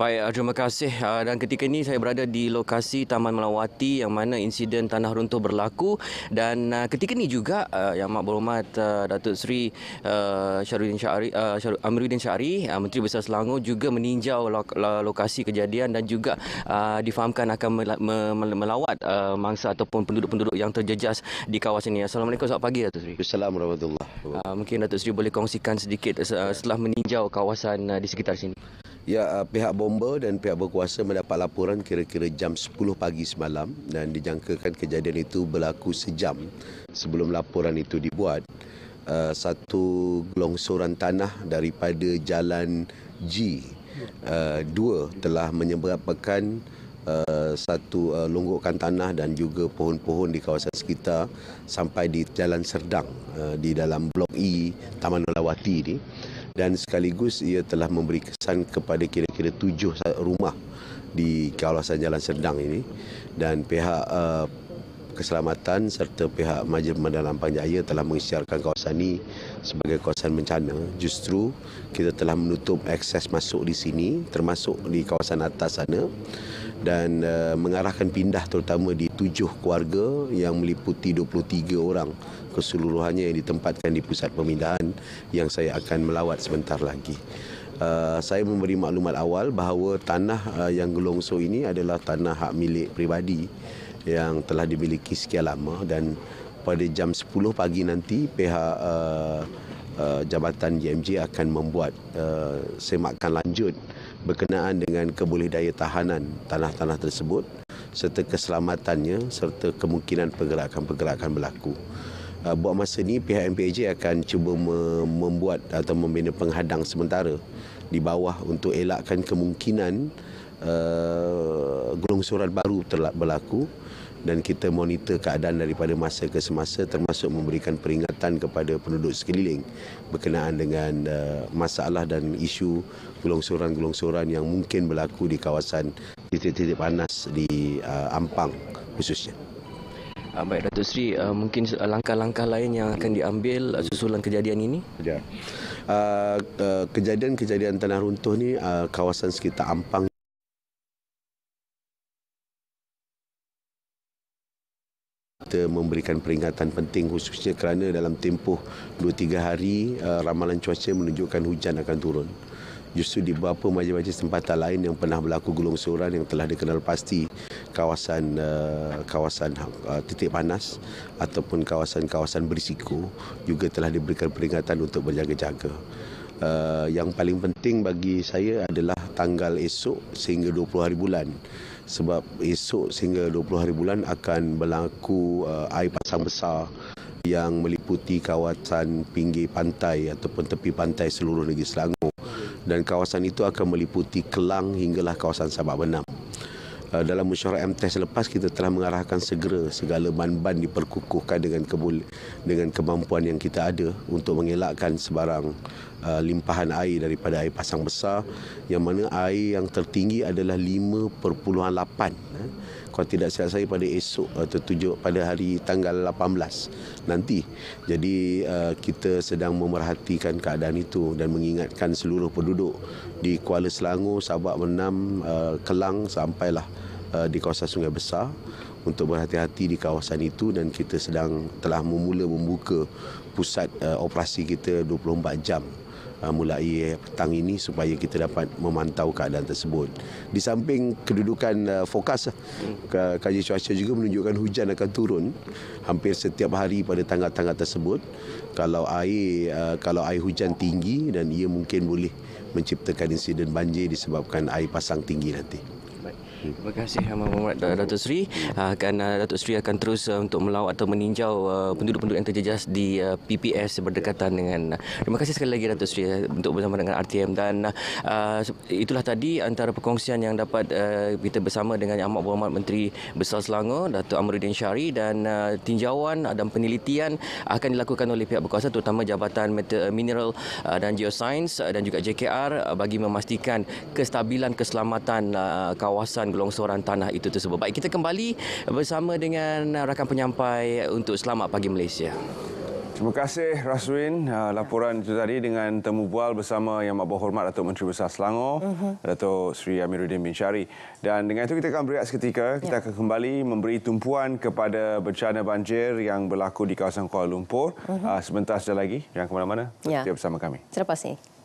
Baik, eh, terima kasih. Eh, dan ketika ini saya berada di lokasi Taman Melawati yang mana insiden tanah runtuh berlaku. Dan eh, ketika ini juga Yang Mak Berhormat Datuk Seri Syarudin Syari, Amiruddin Syari, Menteri Besar Selangor juga meninjau lokasi kejadian dan juga difahamkan akan melawat mangsa ataupun penduduk-penduduk yang terjejas di kawasan ini. Assalamualaikum, selamat pagi Datuk Seri. Assalamualaikum Mungkin Datuk Seri boleh kongsikan sedikit setelah meninjau kawasan di sekitar sini. Ya, uh, pihak bomber dan pihak berkuasa mendapat laporan kira-kira jam 10 pagi semalam dan dijangkakan kejadian itu berlaku sejam sebelum laporan itu dibuat. Uh, satu longsoran tanah daripada jalan G2 uh, ah, telah menyebabkan uh, satu uh, longgokan tanah dan juga pohon-pohon di kawasan sekitar sampai di jalan Serdang uh, di dalam blok E Taman Nolawati ini dan sekaligus ia telah memberi kesan kepada kira-kira tujuh rumah di kawasan Jalan Serdang ini dan pihak uh, keselamatan serta pihak Majlis Mandar Lampang Jaya telah mengisytiharkan kawasan ini sebagai kawasan bencana. Justru kita telah menutup akses masuk di sini termasuk di kawasan atas sana dan uh, mengarahkan pindah terutama di tujuh keluarga yang meliputi 23 orang keseluruhannya yang ditempatkan di pusat pemindahan yang saya akan melawat sebentar lagi. Uh, saya memberi maklumat awal bahawa tanah uh, yang gelongsor ini adalah tanah hak milik peribadi yang telah dimiliki sekian lama dan pada jam 10 pagi nanti pihak uh, uh, jabatan JMJ akan membuat uh, semakan lanjut berkenaan dengan kebolehdaya tahanan tanah-tanah tersebut serta keselamatannya serta kemungkinan pergerakan-pergerakan berlaku. Ah, buat masa ini pihak MPAJ akan cuba membuat atau membina penghadang sementara di bawah untuk elakkan kemungkinan uh, ah, gelongsuran baru telah berlaku dan kita monitor keadaan daripada masa ke semasa termasuk memberikan peringatan kepada penduduk sekeliling berkenaan dengan uh, masalah dan isu gelongsoran-gelongsoran yang mungkin berlaku di kawasan titik-titik panas di uh, Ampang khususnya. Uh, baik Datuk Seri, uh, mungkin langkah-langkah lain yang akan diambil susulan kejadian ini? Ya. kejadian-kejadian tanah runtuh ni kawasan sekitar Ampang kita memberikan peringatan penting khususnya kerana dalam tempoh 2-3 hari uh, ramalan cuaca menunjukkan hujan akan turun. Justru di beberapa majlis-majlis tempatan lain yang pernah berlaku gulung suran yang telah dikenal pasti kawasan uh, kawasan uh, titik panas ataupun kawasan-kawasan berisiko juga telah diberikan peringatan untuk berjaga-jaga. yang paling penting bagi saya adalah tanggal esok sehingga 20 hari bulan sebab esok sehingga 20 hari bulan akan berlaku uh, air pasang besar yang meliputi kawasan pinggir pantai ataupun tepi pantai seluruh negeri Selangor dan kawasan itu akan meliputi Kelang hinggalah kawasan Sabak Benam. Eh, dalam mesyuarat MTS lepas kita telah mengarahkan segera segala ban-ban diperkukuhkan dengan dengan kemampuan yang kita ada untuk mengelakkan sebarang uh, limpahan air daripada air pasang besar yang mana air yang tertinggi adalah Eh. Kalau tidak silap saya pada esok atau uh, tujuh pada hari tanggal 18 nanti. Jadi uh, kita sedang memerhatikan keadaan itu dan mengingatkan seluruh penduduk di Kuala Selangor, Sabak, Menam, uh, Kelang sampailah di kawasan Sungai Besar untuk berhati-hati di kawasan itu dan kita sedang telah memula membuka pusat operasi kita 24 jam. Ah, mulai eh, petang ini supaya kita dapat memantau keadaan tersebut. Di samping kedudukan ah, fokus ah, kaji cuaca juga menunjukkan hujan akan turun hampir setiap hari pada tanggal-tanggal tersebut. Kalau air kalau air hujan tinggi dan ia mungkin boleh menciptakan insiden banjir disebabkan air pasang tinggi nanti. Hmm. Terima kasih Muhammad Datuk Seri hmm. akan uh, Datuk Seri akan terus uh, untuk melawat atau meninjau uh, penduduk-penduduk yang terjejas di PPS berdekatan dengan Terima kasih sekali lagi Datuk Seri untuk bersama dengan RTM dan itulah tadi antara perkongsian yang dapat kita bersama dengan Amat Berhormat Menteri Besar Selangor Datuk Amruddin Syari dan tinjauan dan penelitian akan dilakukan oleh pihak berkuasa terutama Jabatan Mineral dan Geoscience dan juga JKR bagi memastikan kestabilan keselamatan kawasan longsoran tanah itu tersebut. Baik, kita kembali bersama dengan rakan penyampai untuk Selamat Pagi Malaysia. Terima kasih Raswin ah, laporan itu tadi dengan temu bual bersama Yang Maha Berhormat Datuk Menteri Besar Selangor uh-huh. Datuk Sri Amiruddin bin Syari dan dengan itu kita akan berehat seketika kita ya. akan kembali memberi tumpuan kepada bencana banjir yang berlaku di kawasan Kuala Lumpur uh-huh. sebentar saja lagi jangan ke mana-mana ya. bersama kami. Selepas ini.